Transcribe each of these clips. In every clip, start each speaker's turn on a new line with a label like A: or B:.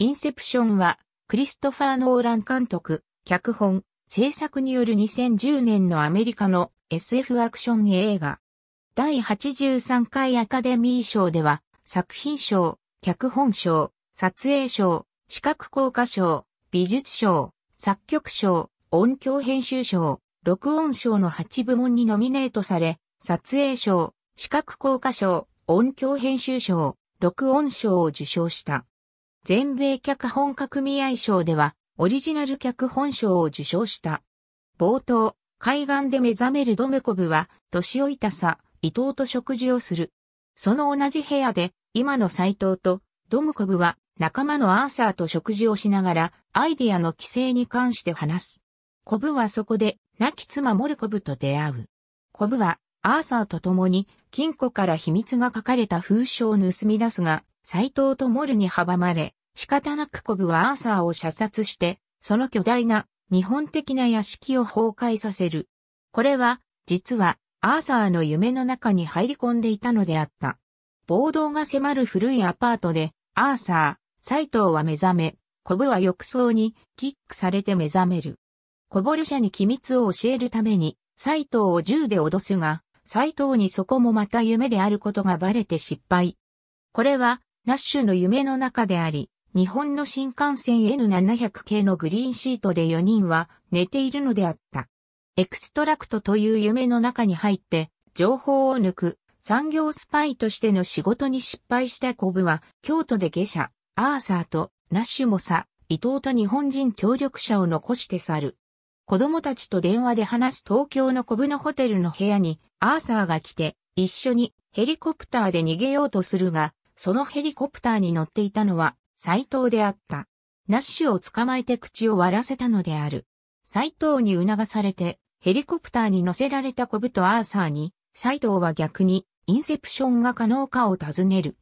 A: インセプションは、クリストファー・ノーラン監督、脚本、制作による2010年のアメリカの SF アクション映画。第83回アカデミー賞では、作品賞、脚本賞、撮影賞、視覚効果賞、美術賞、作曲賞、音響編集賞、録音賞の8部門にノミネートされ、撮影賞、視覚効果賞、音響編集賞、録音賞を受賞した。全米脚本家組合賞では、オリジナル脚本賞を受賞した。冒頭、海岸で目覚めるドメコブは、年老いたさ、伊藤と食事をする。その同じ部屋で、今の斎藤と、ドムコブは、仲間のアーサーと食事をしながら、アイディアの規制に関して話す。コブはそこで、亡き妻モルコブと出会う。コブは、アーサーと共に、金庫から秘密が書かれた封書を盗み出すが、斎藤とモルに阻まれ、仕方なくコブはアーサーを射殺して、その巨大な日本的な屋敷を崩壊させる。これは、実は、アーサーの夢の中に入り込んでいたのであった。暴動が迫る古いアパートで、アーサー、ト藤は目覚め、コブは浴槽にキックされて目覚める。コボル社に機密を教えるために、ト藤を銃で脅すが、ト藤にそこもまた夢であることがバレて失敗。これは、ナッシュの夢の中であり、日本の新幹線 N700 系のグリーンシートで4人は寝ているのであった。エクストラクトという夢の中に入って情報を抜く産業スパイとしての仕事に失敗したコブは京都で下車、アーサーとナッシュモサ、伊藤と日本人協力者を残して去る。子供たちと電話で話す東京のコブのホテルの部屋にアーサーが来て一緒にヘリコプターで逃げようとするが、そのヘリコプターに乗っていたのは斎藤であった。ナッシュを捕まえて口を割らせたのである。斎藤に促されて、ヘリコプターに乗せられたコブとアーサーに、斎藤は逆に、インセプションが可能かを尋ねる。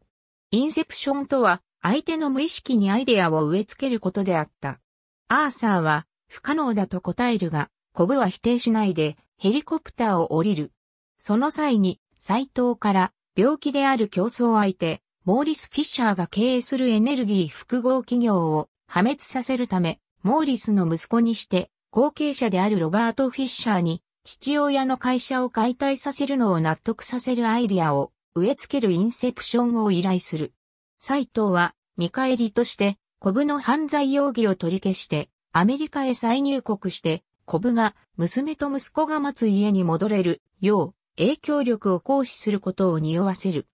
A: インセプションとは、相手の無意識にアイデアを植え付けることであった。アーサーは、不可能だと答えるが、コブは否定しないで、ヘリコプターを降りる。その際に、斎藤から、病気である競争相手、モーリス・フィッシャーが経営するエネルギー複合企業を破滅させるため、モーリスの息子にして後継者であるロバート・フィッシャーに父親の会社を解体させるのを納得させるアイディアを植え付けるインセプションを依頼する。斎藤は見返りとしてコブの犯罪容疑を取り消してアメリカへ再入国してコブが娘と息子が待つ家に戻れるよう影響力を行使することを匂わせる。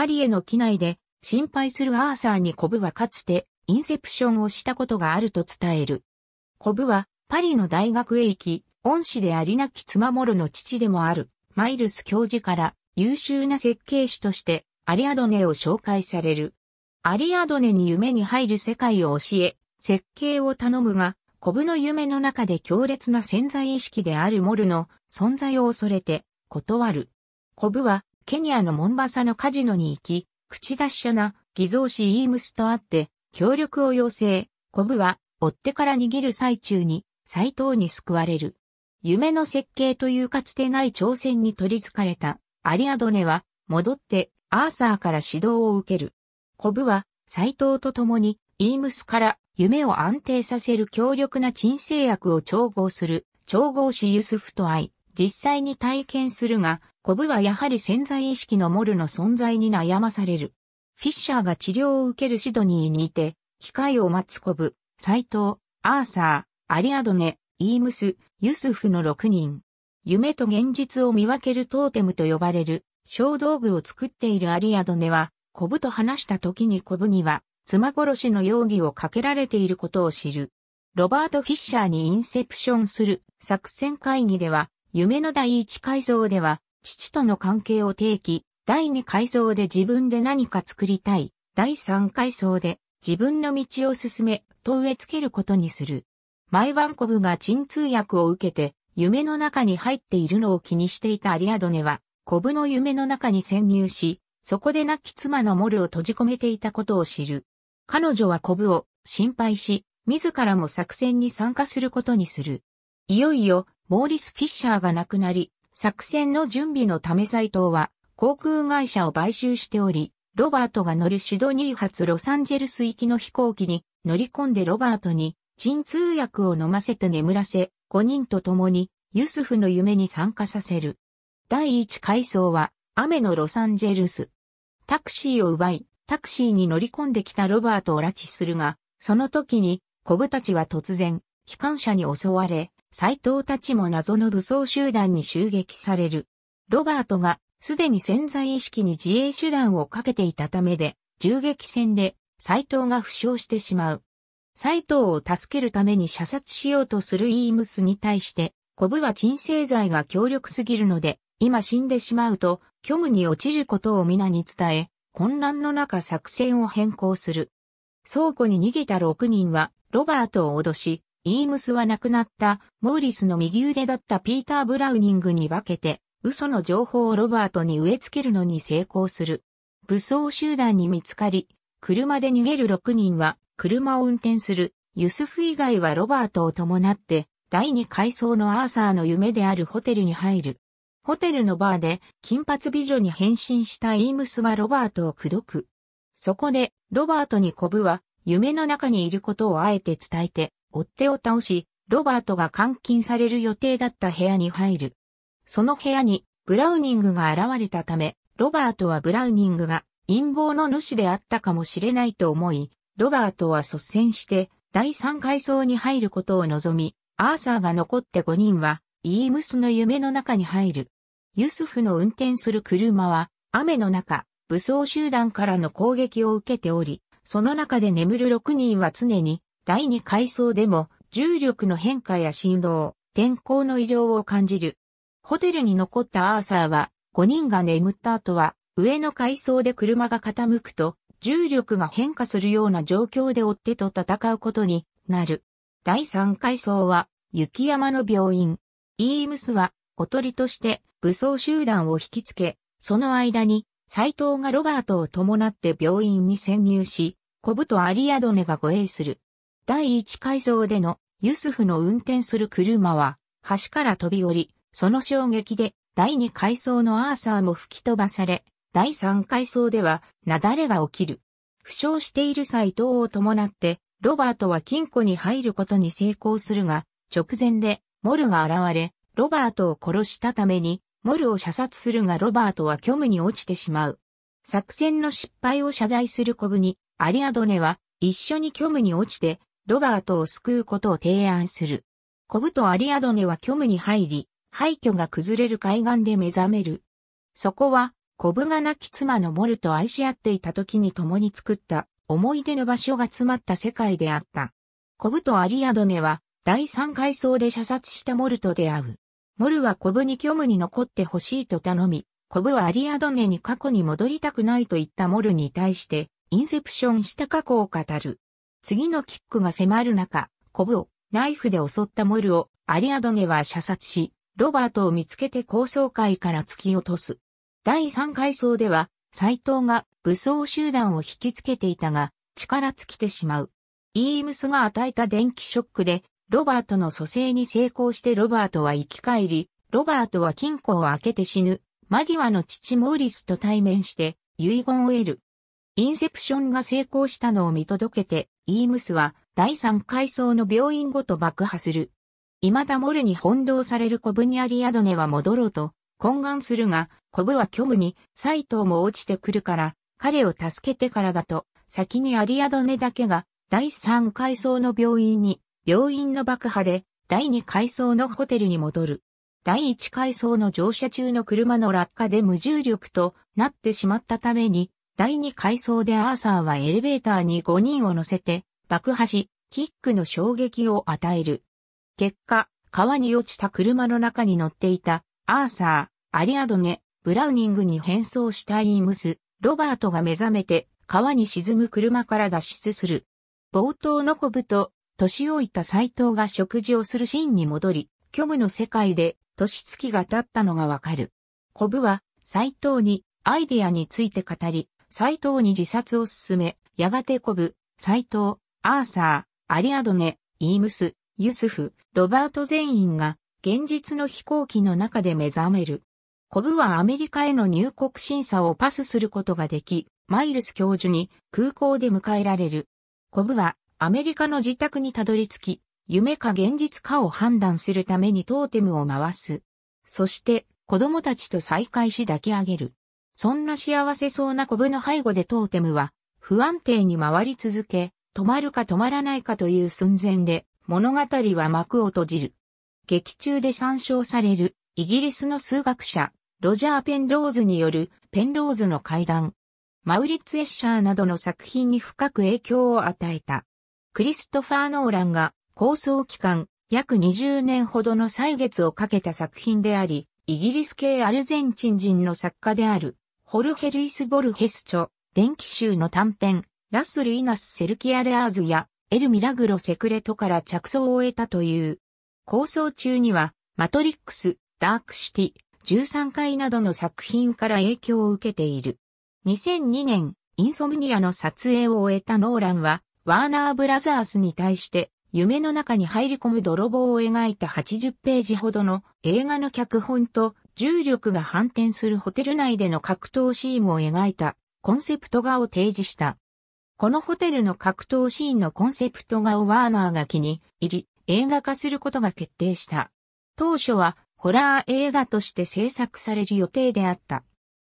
A: パリへの機内で心配するアーサーにコブはかつてインセプションをしたことがあると伝える。コブはパリの大学へ行き、恩師でありなき妻もろの父でもあるマイルス教授から優秀な設計士としてアリアドネを紹介される。アリアドネに夢に入る世界を教え、設計を頼むが、コブの夢の中で強烈な潜在意識であるモルの存在を恐れて断る。コブはケニアのモンバサのカジノに行き、口し者な偽造師イームスと会って、協力を要請。コブは、追ってから逃げる最中に、斎藤に救われる。夢の設計というかつてない挑戦に取り憑かれた、アリアドネは、戻って、アーサーから指導を受ける。コブは、斎藤と共に、イームスから、夢を安定させる強力な鎮静薬を調合する、調合師ユスフと会い、実際に体験するが、コブはやはり潜在意識のモルの存在に悩まされる。フィッシャーが治療を受けるシドニーにいて、機会を待つコブ、ト藤、アーサー、アリアドネ、イームス、ユスフの6人。夢と現実を見分けるトーテムと呼ばれる小道具を作っているアリアドネは、コブと話した時にコブには、妻殺しの容疑をかけられていることを知る。ロバート・フィッシャーにインセプションする作戦会議では、夢の第一改造では、父との関係を提起、第2階層で自分で何か作りたい、第3階層で自分の道を進め、と植え付けることにする。毎晩コブが鎮痛薬を受けて、夢の中に入っているのを気にしていたアリアドネは、コブの夢の中に潜入し、そこで亡き妻のモルを閉じ込めていたことを知る。彼女はコブを心配し、自らも作戦に参加することにする。いよいよ、モーリス・フィッシャーが亡くなり、作戦の準備のため斎藤は航空会社を買収しており、ロバートが乗るシドニー発ロサンゼルス行きの飛行機に乗り込んでロバートに鎮痛薬を飲ませて眠らせ、5人と共にユスフの夢に参加させる。第1階層は雨のロサンゼルス。タクシーを奪い、タクシーに乗り込んできたロバートを拉致するが、その時に、コブたちは突然、機関車に襲われ、斎藤たちも謎の武装集団に襲撃される。ロバートがすでに潜在意識に自衛手段をかけていたためで、銃撃戦で斎藤が負傷してしまう。斎藤を助けるために射殺しようとするイームスに対して、コブは鎮静剤が強力すぎるので、今死んでしまうと虚無に落ちることを皆に伝え、混乱の中作戦を変更する。倉庫に逃げた6人はロバートを脅し、イームスは亡くなったモーリスの右腕だったピーター・ブラウニングに分けて、嘘の情報をロバートに植え付けるのに成功する。武装集団に見つかり、車で逃げる6人は、車を運転する、ユスフ以外はロバートを伴って、第二階層のアーサーの夢であるホテルに入る。ホテルのバーで金髪美女に変身したイームスはロバートを口説く。そこで、ロバートにコブは、夢の中にいることをあえて伝えて、追っ手を倒し、ロバートが監禁される予定だった部屋に入る。その部屋にブラウニングが現れたため、ロバートはブラウニングが陰謀の主であったかもしれないと思い、ロバートは率先して第三階層に入ることを望み、アーサーが残って5人はイームスの夢の中に入る。ユスフの運転する車は雨の中、武装集団からの攻撃を受けており、その中で眠る6人は常に第2階層でも重力の変化や振動、天候の異常を感じる。ホテルに残ったアーサーは5人が眠った後は上の階層で車が傾くと重力が変化するような状況で追ってと戦うことになる。第3階層は雪山の病院。イームスは小鳥として武装集団を引きつけ、その間に斎藤がロバートを伴って病院に潜入し、コブとアリアドネが護衛する。第1改造でのユスフの運転する車は、橋から飛び降り、その衝撃で第2階層のアーサーも吹き飛ばされ、第3階層では雪崩が起きる。負傷している斎藤を伴って、ロバートは金庫に入ることに成功するが、直前でモルが現れ、ロバートを殺したために、モルを射殺するがロバートは虚無に落ちてしまう。作戦の失敗を謝罪するコブに、アリアドネは一緒に虚無に落ちてロバートを救うことを提案する。コブとアリアドネは虚無に入り、廃墟が崩れる海岸で目覚める。そこは、コブが亡き妻のモルと愛し合っていた時に共に作った思い出の場所が詰まった世界であった。コブとアリアドネは第3階層で射殺したモルと出会う。モルはコブに虚無に残ってほしいと頼み、コブはアリアドネに過去に戻りたくないと言ったモルに対して、インセプションした過去を語る。次のキックが迫る中、コブをナイフで襲ったモルをアリアドネは射殺し、ロバートを見つけて高層階から突き落とす。第3階層では、斎藤が武装集団を引きつけていたが、力尽きてしまう。イームスが与えた電気ショックで、ロバートの蘇生に成功してロバートは生き返り、ロバートは金庫を開けて死ぬ。間際の父モーリスと対面して、遺言を得る。インセプションが成功したのを見届けて、イームスは第三階層の病院ごと爆破する。未だモルに翻弄されるコブにアリアドネは戻ろうと懇願するが、コブは虚無に、サトウも落ちてくるから、彼を助けてからだと、先にアリアドネだけが、第三階層の病院に、病院の爆破で、第二階層のホテルに戻る。第一階層の乗車中の車の落下で無重力となってしまったために、第2階層でアーサーはエレベーターに5人を乗せて、爆破し、キックの衝撃を与える。結果、川に落ちた車の中に乗っていた、アーサー、アリアドネ、ブラウニングに変装したイームス、ロバートが目覚めて、川に沈む車から脱出する。冒頭のコブと、年老いた斎藤が食事をするシーンに戻り、虚無の世界で、年月が経ったのがわかる。コブは、斎藤に、アイデアについて語り、斎藤に自殺を進め、やがてコブ、斎藤、アーサー、アリアドネ、イームス、ユスフ、ロバート全員が現実の飛行機の中で目覚める。コブはアメリカへの入国審査をパスすることができ、マイルス教授に空港で迎えられる。コブはアメリカの自宅にたどり着き、夢か現実かを判断するためにトーテムを回す。そして子供たちと再会し抱き上げる。そんな幸せそうなコブの背後でトーテムは、不安定に回り続け、止まるか止まらないかという寸前で、物語は幕を閉じる。劇中で参照される、イギリスの数学者、ロジャー・ペンローズによる、ペンローズの怪談。マウリッツ・エッシャーなどの作品に深く影響を与えた。クリストファー・ノーランが、構想期間、約20年ほどの歳月をかけた作品であり、イギリス系アルゼンチン人の作家である、ホルヘルイス・ボルヘス著、電気集の短編、ラッスル・イナス・セルキアレアーズや、エル・ミラグロ・セクレトから着想を得たという。構想中には、マトリックス、ダークシティ、13回などの作品から影響を受けている。2002年、インソムニアの撮影を終えたノーランは、ワーナーブラザースに対して、夢の中に入り込む泥棒を描いた80ページほどの映画の脚本と重力が反転するホテル内での格闘シーンを描いたコンセプト画を提示した。このホテルの格闘シーンのコンセプト画をワーナーが気に入り、映画化することが決定した。当初はホラー映画として制作される予定であった。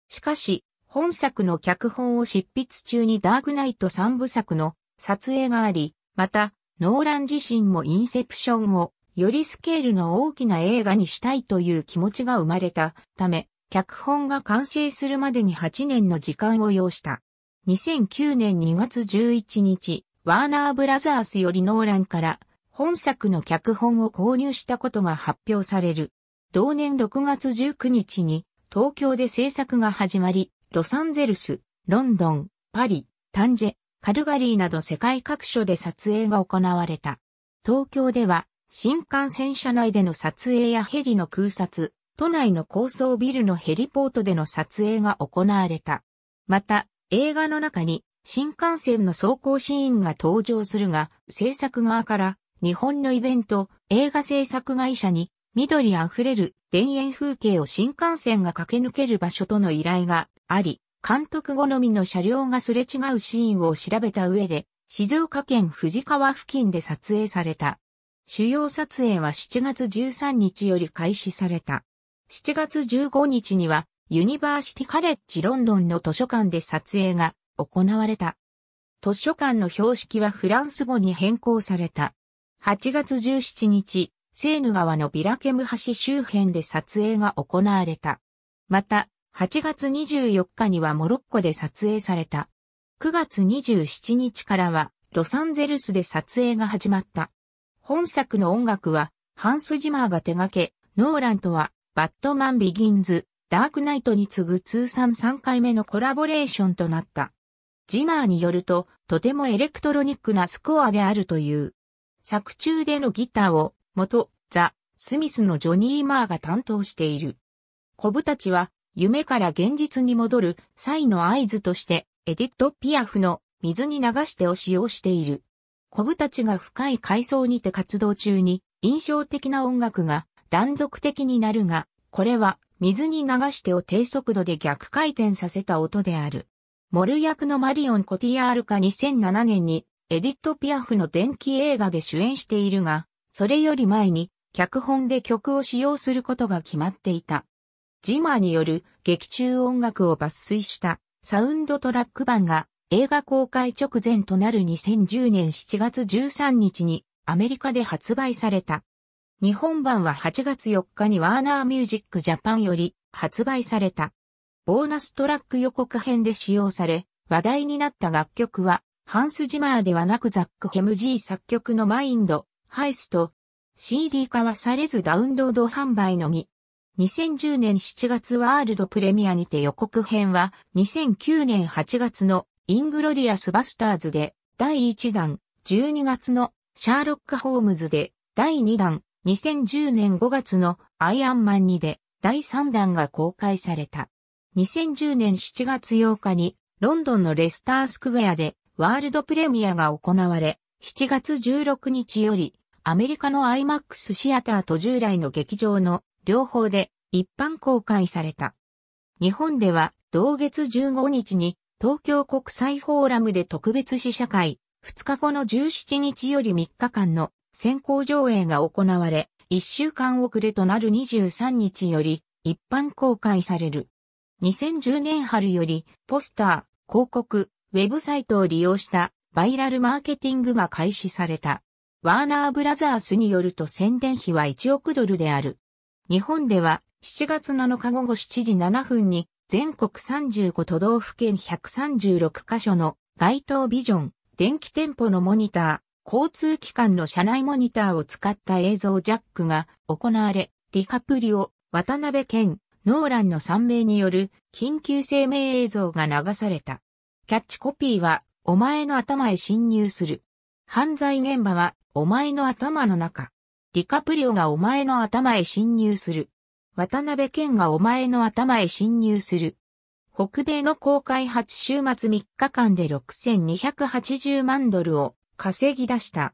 A: しかし、本作の脚本を執筆中にダークナイト3部作の撮影があり、また、ノーラン自身もインセプションをよりスケールの大きな映画にしたいという気持ちが生まれたため、脚本が完成するまでに8年の時間を要した。2009年2月11日、ワーナーブラザースよりノーランから本作の脚本を購入したことが発表される。同年6月19日に東京で制作が始まり、ロサンゼルス、ロンドン、パリ、タンジェ、カルガリーなど世界各所で撮影が行われた。東京では新幹線車内での撮影やヘリの空撮、都内の高層ビルのヘリポートでの撮影が行われた。また、映画の中に新幹線の走行シーンが登場するが、制作側から日本のイベント、映画制作会社に緑あふれる田園風景を新幹線が駆け抜ける場所との依頼があり、監督好みの車両がすれ違うシーンを調べた上で、静岡県藤川付近で撮影された。主要撮影は7月13日より開始された。7月15日には、ユニバーシティカレッジロンドンの図書館で撮影が行われた。図書館の標識はフランス語に変更された。8月17日、セーヌ川のビラケム橋周辺で撮影が行われた。また、8月24日にはモロッコで撮影された。9月27日からはロサンゼルスで撮影が始まった。本作の音楽は、ハンス・ジマーが手掛け、ノーランとは、バットマン・ビギンズ、ダークナイトに次ぐ通算3回目のコラボレーションとなった。ジマーによると、とてもエレクトロニックなスコアであるという。作中でのギターを、元、ザ・スミスのジョニー・マーが担当している。コブたちは、夢から現実に戻る際の合図として、エディット・ピアフの水に流してを使用している。コブたちが深い階層にて活動中に印象的な音楽が断続的になるが、これは水に流してを低速度で逆回転させた音である。モル役のマリオン・コティアールカ。2007年にエディット・ピアフの電気映画で主演しているが、それより前に脚本で曲を使用することが決まっていた。ジマーによる劇中音楽を抜粋したサウンドトラック版が映画公開直前となる2010年7月13日にアメリカで発売された。日本版は8月4日にワーナーミュージックジャパンより発売された。ボーナストラック予告編で使用され、話題になった楽曲は、ハンス・ジマーではなくザック・ヘムジー作曲のマインド、ハイスト、CD 化はされずダウンロード販売のみ。2010年7月ワールドプレミアにて予告編は2009年8月のイングロリアスバスターズで第1弾、12月のシャーロック・ホームズで第2弾、2010年5月のアイアンマン2で第3弾が公開された。2010年7月8日にロンドンのレスタースクェアでワールドプレミアが行われ、7月16日よりアメリカの IMAX シアターと従来の劇場の両方で一般公開された。日本では同月15日に東京国際フォーラムで特別試写会、2日後の17日より3日間の先行上映が行われ、1週間遅れとなる23日より一般公開される。2010年春よりポスター、広告、ウェブサイトを利用したバイラルマーケティングが開始された。ワーナーブラザースによると宣伝費は1億ドルである。日本では7月7日午後7時7分に全国35都道府県136カ所の街頭ビジョン、電気店舗のモニター、交通機関の車内モニターを使った映像ジャックが行われ、ディカプリオ、渡辺健、ノーランの3名による緊急声明映像が流された。キャッチコピーは、お前の頭へ侵入する。犯罪現場は、お前の頭の中。ディカプリオがお前の頭へ侵入する。渡辺県がお前の頭へ侵入する。北米の公開初週末3日間で6280万ドルを稼ぎ出した。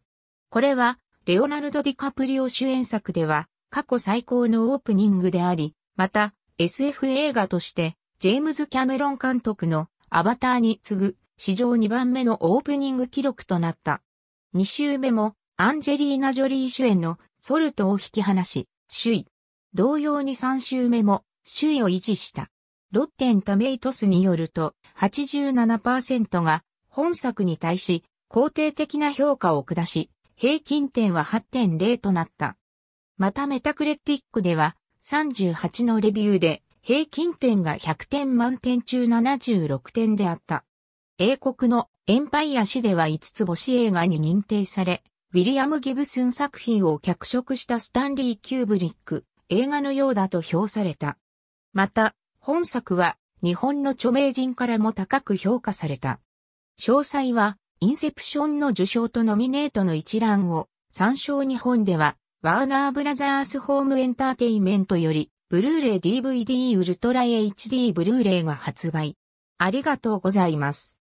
A: これは、レオナルド・ディカプリオ主演作では、過去最高のオープニングであり、また、SF 映画として、ジェームズ・キャメロン監督のアバターに次ぐ史上2番目のオープニング記録となった。2週目もアンジェリーナ・ジョリー主演のソルトを引き離し、首位。同様に3周目も首位を維持した。ロッテンタメイトスによると87%が本作に対し肯定的な評価を下し、平均点は8.0となった。またメタクレティックでは38のレビューで平均点が100点満点中76点であった。英国のエンパイア誌では5つ星映画に認定され、ウィリアム・ギブスン作品を脚色したスタンリー・キューブリック、映画のようだと評された。また、本作は日本の著名人からも高く評価された。詳細は、インセプションの受賞とノミネートの一覧を参照日本では、ワーナーブラザースホームエンターテイメントより、ブルーレイ DVD ウルトラ HD ブルーレイが発売。ありがとうございます。